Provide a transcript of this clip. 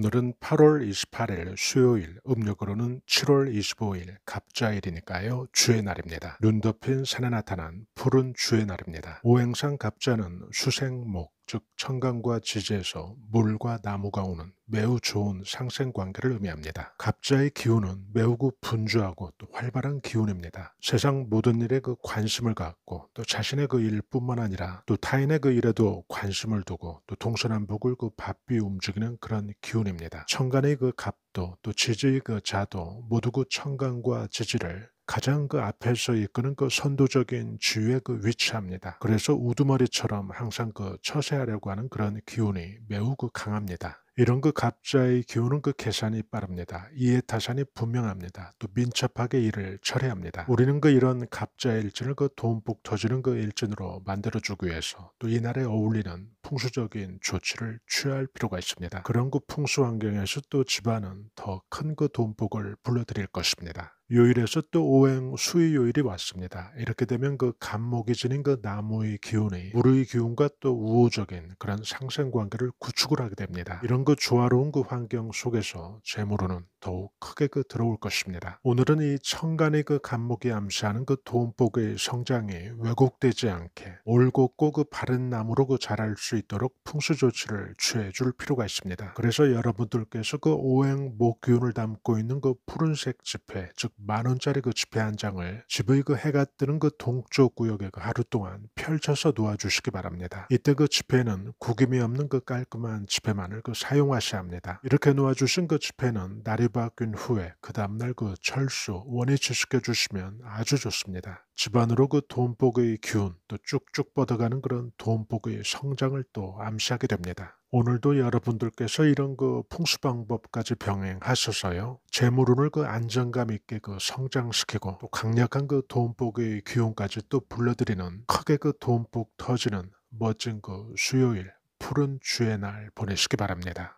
오늘은 8월 28일 수요일, 음력으로는 7월 25일 갑자일이니까요. 주의 날입니다. 눈 덮인 산에 나타난 푸른 주의 날입니다. 오행상 갑자는 수생목, 즉천강과 지지에서 물과 나무가 오는 매우 좋은 상생 관계를 의미합니다. 갑자의 기운은 매우 분주하고 또 활발한 기운입니다. 세상 모든 일에 그 관심을 갖고 또 자신의 그 일뿐만 아니라 또 타인의 그 일에도 관심을 두고 또 동서남북을 그 바삐 움직이는 그런 기운입니다. 청간의 그 갑도 또 지지의 그 자도 모두 그 청간과 지지를 가장 그 앞에서 이끄는 그 선도적인 주위에 그 위치합니다. 그래서 우두머리처럼 항상 그 처세하려고 하는 그런 기운이 매우 그 강합니다. 이런 그 갑자의 기운은 그 계산이 빠릅니다. 이에타산이 분명합니다. 또 민첩하게 일을 처리합니다. 우리는 그 이런 갑자의 일진을 그 돈북 터지는 그 일진으로 만들어주기 위해서 또 이날에 어울리는 풍수적인 조치를 취할 필요가 있습니다. 그런 그 풍수 환경에서 또 집안은 더 큰 그 돈북을 불러들일 것입니다. 요일에서 또 오행 수의 요일이 왔습니다. 이렇게 되면 그 간목이 지닌 그 나무의 기운이 물의 기운과 또 우호적인 그런 상생 관계를 구축을 하게 됩니다. 이런 그 조화로운 그 환경 속에서 재물로는 더욱 크게 그 들어올 것입니다. 오늘은 이 천간의 그 간목이 암시하는 그 돈복의 성장이 왜곡되지 않게 올곧고 그 바른 나무로 그 자랄 수 있도록 풍수 조치를 취해 줄 필요가 있습니다. 그래서 여러분들께서 그 오행 목 기운을 담고 있는 그 푸른색 지폐 즉만 원짜리 그 지폐 한 장을 집의 그 해가 뜨는 그 동쪽 구역에 그 하루 동안 펼쳐서 놓아주시기 바랍니다. 이때 그 지폐는 구김이 없는 그 깔끔한 지폐만을 그 사용하셔야 합니다. 이렇게 놓아주신 그 지폐는 날이 바뀐 후에 그 다음날 그 철수 원위치 시켜주시면 아주 좋습니다. 집안으로 그 돈복의 기운 또 쭉쭉 뻗어가는 그런 돈복의 성장을 또 암시하게 됩니다. 오늘도 여러분들께서 이런 그 풍수 방법까지 병행하셔서요. 재물운을 그 안정감 있게 그 성장시키고 또 강력한 그 돈복의 기운까지 또 불러들이는 크게 그 돈복 터지는 멋진 그 수요일 푸른 주의 날 보내시기 바랍니다.